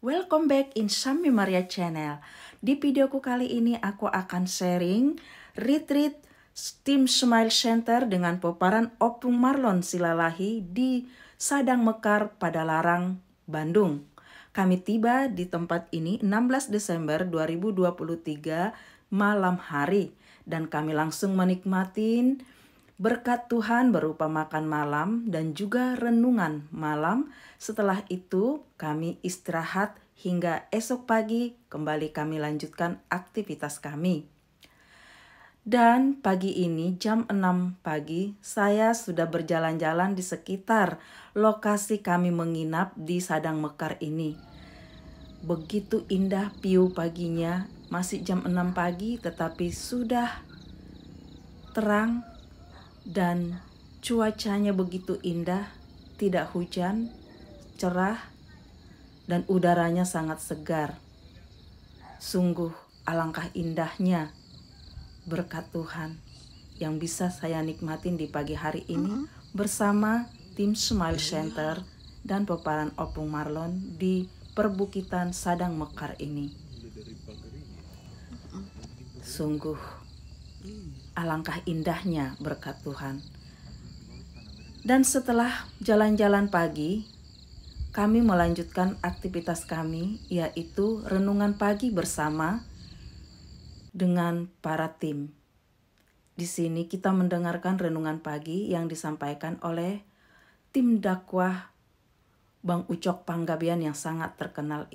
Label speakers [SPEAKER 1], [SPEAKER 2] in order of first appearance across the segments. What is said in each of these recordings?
[SPEAKER 1] Welcome back in Sami Maria Channel. Di videoku kali ini aku akan sharing retreat Steam Smile Center dengan paparan Opung Marlon Silalahi di Sadang Mekar pada Larang, Bandung. Kami tiba di tempat ini 16 Desember 2023 malam hari dan kami langsung menikmatin Berkat Tuhan berupa makan malam dan juga renungan malam. Setelah itu, kami istirahat hingga esok pagi kembali kami lanjutkan aktivitas kami. Dan pagi ini jam 6 pagi saya sudah berjalan-jalan di sekitar lokasi kami menginap di Sadang Mekar ini. Begitu indah piu paginya, masih jam 6 pagi tetapi sudah terang dan cuacanya begitu indah, tidak hujan, cerah, dan udaranya sangat segar. Sungguh alangkah indahnya berkat Tuhan yang bisa saya nikmatin di pagi hari ini mm-hmm. bersama tim Smile Center dan peparan Opung Marlon di perbukitan Sadang Mekar ini.
[SPEAKER 2] Mm-hmm.
[SPEAKER 1] Sungguh Alangkah indahnya berkat Tuhan. Dan setelah jalan-jalan pagi, kami melanjutkan aktivitas kami, yaitu renungan pagi bersama dengan para tim. Di sini kita mendengarkan renungan pagi yang disampaikan oleh tim dakwah Bang Ucok Panggabian yang sangat terkenal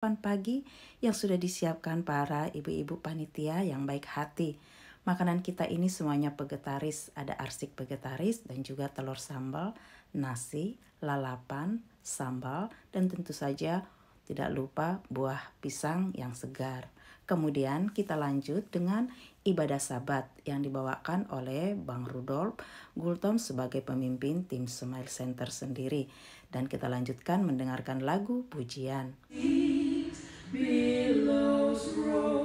[SPEAKER 1] sarapan pagi yang sudah disiapkan para ibu-ibu panitia yang baik hati. Makanan kita ini semuanya vegetaris, ada arsik vegetaris dan juga telur sambal, nasi, lalapan, sambal, dan tentu saja tidak lupa buah pisang yang segar. Kemudian kita lanjut dengan ibadah sabat yang dibawakan oleh Bang Rudolf Gultom sebagai pemimpin tim Smile Center sendiri. Dan kita lanjutkan mendengarkan lagu pujian.
[SPEAKER 2] billows roll.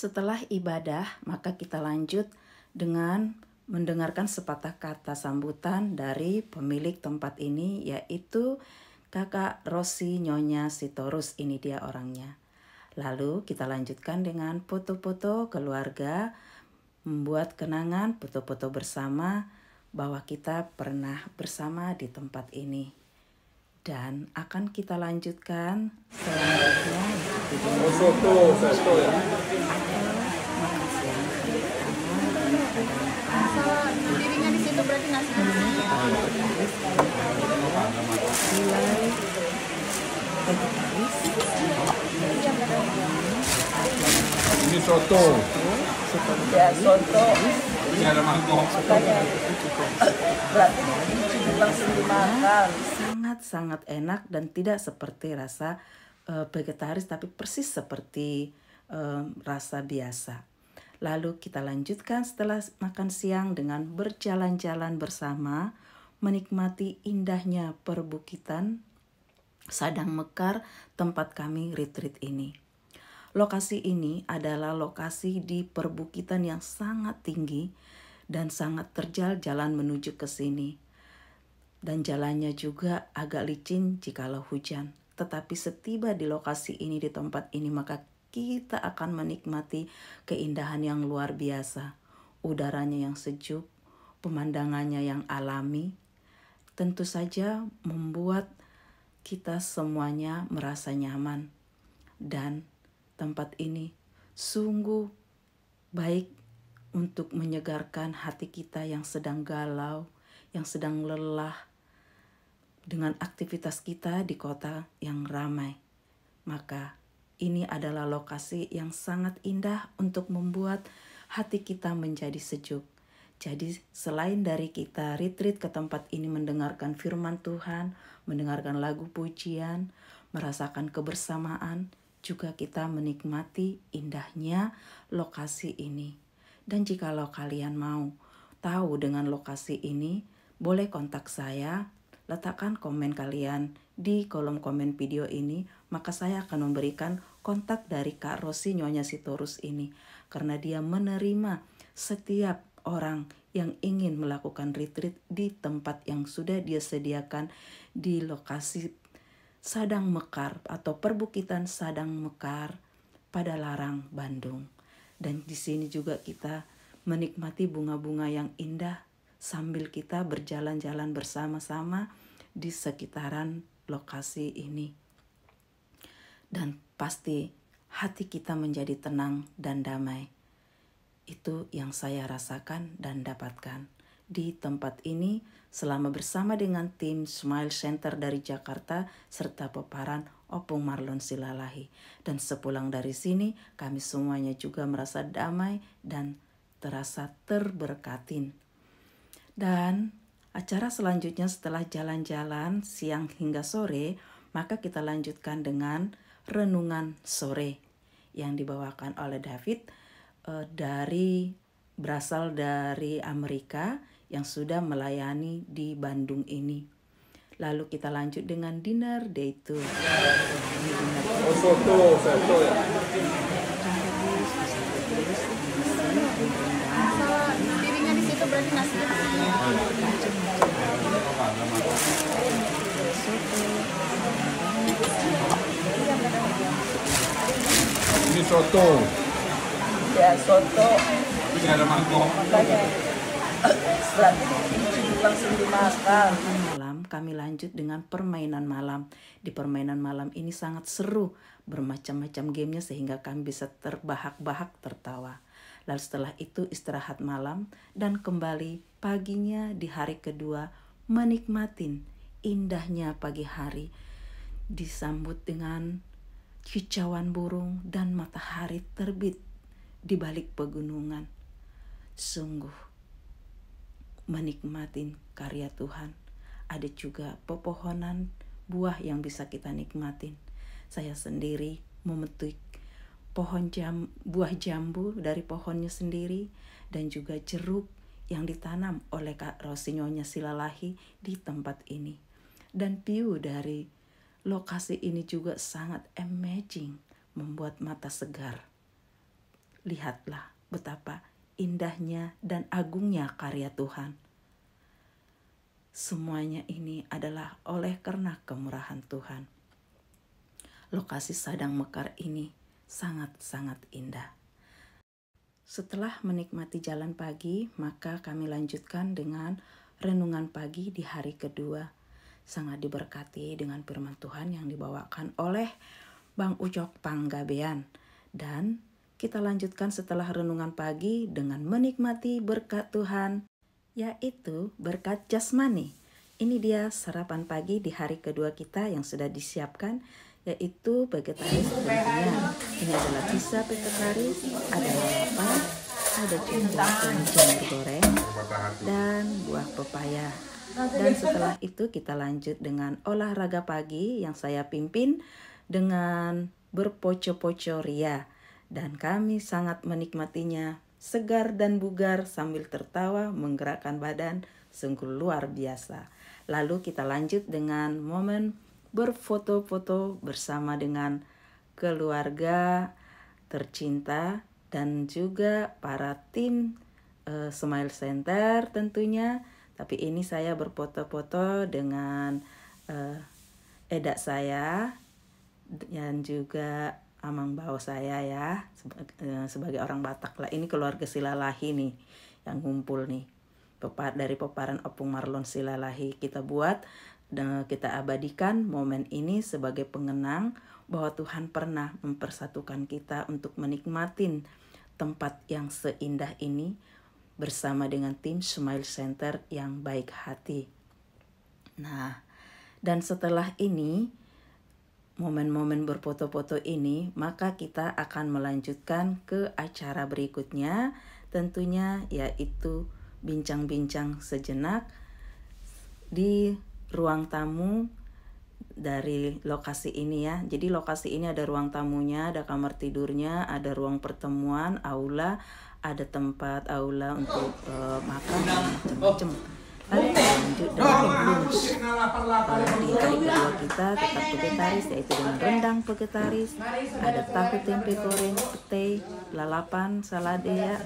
[SPEAKER 1] Setelah ibadah, maka kita lanjut dengan mendengarkan sepatah kata sambutan dari pemilik tempat ini yaitu kakak Rosi Nyonya Sitorus ini dia orangnya. Lalu kita lanjutkan dengan foto-foto keluarga, membuat kenangan foto-foto bersama bahwa kita pernah bersama di tempat ini. Dan akan kita lanjutkan selanjutnya. Foto, foto, foto ya. Ini soto.
[SPEAKER 2] Ya, soto. Ini ada mangkok.
[SPEAKER 1] Berarti ini langsung dimakan. Sangat-sangat enak dan tidak seperti rasa uh, vegetaris tapi persis seperti um, rasa biasa. Lalu kita lanjutkan setelah makan siang dengan berjalan-jalan bersama, menikmati indahnya perbukitan Sadang Mekar tempat kami retreat ini. Lokasi ini adalah lokasi di perbukitan yang sangat tinggi dan sangat terjal jalan menuju ke sini. Dan jalannya juga agak licin jikalau hujan. Tetapi setiba di lokasi ini, di tempat ini, maka kita akan menikmati keindahan yang luar biasa. Udaranya yang sejuk, pemandangannya yang alami, tentu saja membuat kita semuanya merasa nyaman dan tempat ini sungguh baik untuk menyegarkan hati kita yang sedang galau, yang sedang lelah dengan aktivitas kita di kota yang ramai. Maka ini adalah lokasi yang sangat indah untuk membuat hati kita menjadi sejuk. Jadi selain dari kita retreat ke tempat ini mendengarkan firman Tuhan, mendengarkan lagu pujian, merasakan kebersamaan, juga kita menikmati indahnya lokasi ini. Dan jikalau kalian mau tahu dengan lokasi ini, boleh kontak saya, letakkan komen kalian di kolom komen video ini, maka saya akan memberikan kontak dari Kak Rosi Nyonya Sitorus ini karena dia menerima setiap orang yang ingin melakukan retreat di tempat yang sudah dia sediakan di lokasi Sadang Mekar atau perbukitan Sadang Mekar pada Larang, Bandung. Dan di sini juga kita menikmati bunga-bunga yang indah sambil kita berjalan-jalan bersama-sama di sekitaran lokasi ini. Dan pasti hati kita menjadi tenang dan damai. Itu yang saya rasakan dan dapatkan. Di tempat ini selama bersama dengan tim Smile Center dari Jakarta serta peparan Opung Marlon Silalahi. Dan sepulang dari sini kami semuanya juga merasa damai dan terasa terberkatin. Dan acara selanjutnya setelah jalan-jalan siang hingga sore, maka kita lanjutkan dengan renungan sore yang dibawakan oleh David uh, dari berasal dari Amerika yang sudah melayani di Bandung ini. Lalu kita lanjut dengan dinner day tour. Oh, ya. Ini soto.
[SPEAKER 2] Ya, soto.
[SPEAKER 1] Ini ada mangkok.
[SPEAKER 2] Malam
[SPEAKER 1] kami lanjut dengan permainan malam. Di permainan malam ini sangat seru, bermacam-macam gamenya sehingga kami bisa terbahak-bahak tertawa. Lalu setelah itu istirahat malam dan kembali paginya di hari kedua menikmatin indahnya pagi hari disambut dengan kicauan burung dan matahari terbit di balik pegunungan. Sungguh menikmati karya Tuhan. Ada juga pepohonan buah yang bisa kita nikmatin. Saya sendiri memetik pohon jam buah jambu dari pohonnya sendiri dan juga jeruk yang ditanam oleh Kak Rosinyonya Silalahi di tempat ini. Dan view dari lokasi ini juga sangat amazing, membuat mata segar. Lihatlah betapa indahnya dan agungnya karya Tuhan. Semuanya ini adalah oleh karena kemurahan Tuhan. Lokasi Sadang Mekar ini sangat-sangat indah. Setelah menikmati jalan pagi, maka kami lanjutkan dengan renungan pagi di hari kedua. Sangat diberkati dengan firman Tuhan yang dibawakan oleh Bang Ucok Panggabean dan kita lanjutkan setelah renungan pagi dengan menikmati berkat Tuhan, yaitu berkat jasmani. Ini dia sarapan pagi di hari kedua kita yang sudah disiapkan, yaitu vegetarian harian. Ini adalah bisa vegetaris, ada apa? ada cincang cendol goreng, dan buah pepaya. Dan setelah itu kita lanjut dengan olahraga pagi yang saya pimpin dengan berpoco-poco ria dan kami sangat menikmatinya. Segar dan bugar sambil tertawa menggerakkan badan sungguh luar biasa. Lalu kita lanjut dengan momen berfoto-foto bersama dengan keluarga tercinta dan juga para tim uh, Smile Center tentunya. Tapi ini saya berfoto-foto dengan uh, edak saya dan juga amang bawa saya ya eh, sebagai orang Batak lah ini keluarga Silalahi nih yang ngumpul nih Pepar, dari peparan Opung Marlon Silalahi kita buat dan kita abadikan momen ini sebagai pengenang bahwa Tuhan pernah mempersatukan kita untuk menikmatin tempat yang seindah ini bersama dengan tim Smile Center yang baik hati. Nah, dan setelah ini momen-momen berfoto-foto ini, maka kita akan melanjutkan ke acara berikutnya, tentunya yaitu bincang-bincang sejenak di ruang tamu dari lokasi ini ya. Jadi lokasi ini ada ruang tamunya, ada kamar tidurnya, ada ruang pertemuan, aula, ada tempat aula untuk uh, makan macam-macam lanjut dengan lunch. Kalau di hari kedua kita tetap vegetaris yaitu dengan rendang vegetaris, ada tahu tempe goreng, pete, lalapan, salad ya.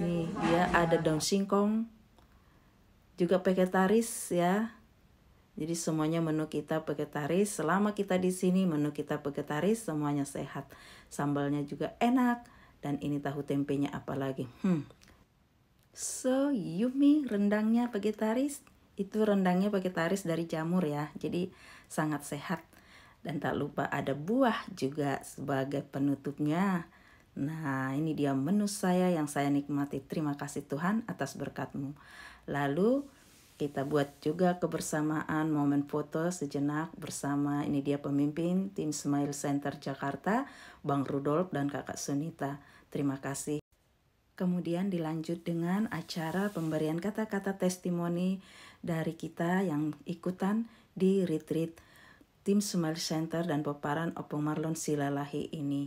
[SPEAKER 1] Nih dia ada daun singkong, juga vegetaris ya. Jadi semuanya menu kita vegetaris. Selama kita di sini menu kita vegetaris semuanya sehat. Sambalnya juga enak dan ini tahu tempenya apalagi. Hmm, So yummy rendangnya vegetaris itu rendangnya vegetaris dari jamur ya jadi sangat sehat dan tak lupa ada buah juga sebagai penutupnya. Nah, ini dia menu saya yang saya nikmati. Terima kasih Tuhan atas berkatmu. Lalu kita buat juga kebersamaan momen foto sejenak bersama ini dia pemimpin tim Smile Center Jakarta, Bang Rudolf dan Kakak Sunita. Terima kasih. Kemudian dilanjut dengan acara pemberian kata-kata testimoni dari kita yang ikutan di retreat tim Smile Center dan paparan Opung Marlon Silalahi ini.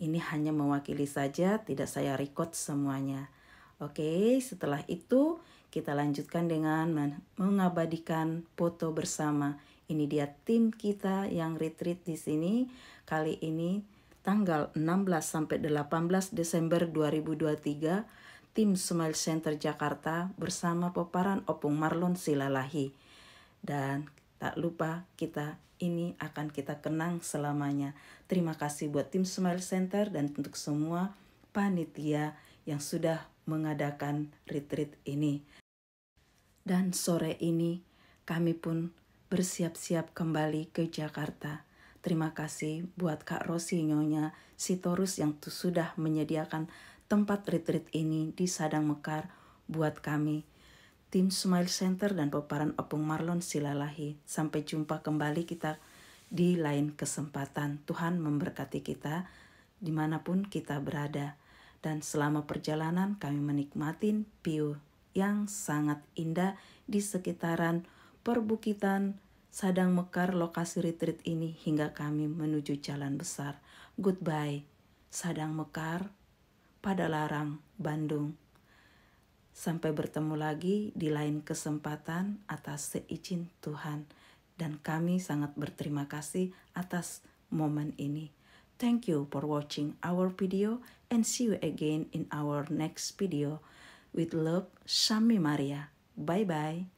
[SPEAKER 1] Ini hanya mewakili saja, tidak saya record semuanya. Oke, setelah itu kita lanjutkan dengan mengabadikan foto bersama. Ini dia tim kita yang retreat di sini. Kali ini tanggal 16 sampai 18 Desember 2023, tim Smile Center Jakarta bersama peparan Opung Marlon Silalahi. Dan tak lupa kita ini akan kita kenang selamanya. Terima kasih buat tim Smile Center dan untuk semua panitia yang sudah mengadakan retreat ini. Dan sore ini kami pun bersiap-siap kembali ke Jakarta Terima kasih buat Kak Rosi Nyonya Sitorus yang sudah menyediakan tempat retreat ini di Sadang Mekar buat kami. Tim Smile Center dan paparan Opung Marlon Silalahi. Sampai jumpa kembali kita di lain kesempatan. Tuhan memberkati kita dimanapun kita berada. Dan selama perjalanan kami menikmati view yang sangat indah di sekitaran perbukitan Sadang mekar lokasi retreat ini hingga kami menuju jalan besar. Goodbye, Sadang Mekar, pada Larang, Bandung. Sampai bertemu lagi di lain kesempatan atas seizin Tuhan. Dan kami sangat berterima kasih atas momen ini. Thank you for watching our video and see you again in our next video. With love, Shami Maria. Bye-bye.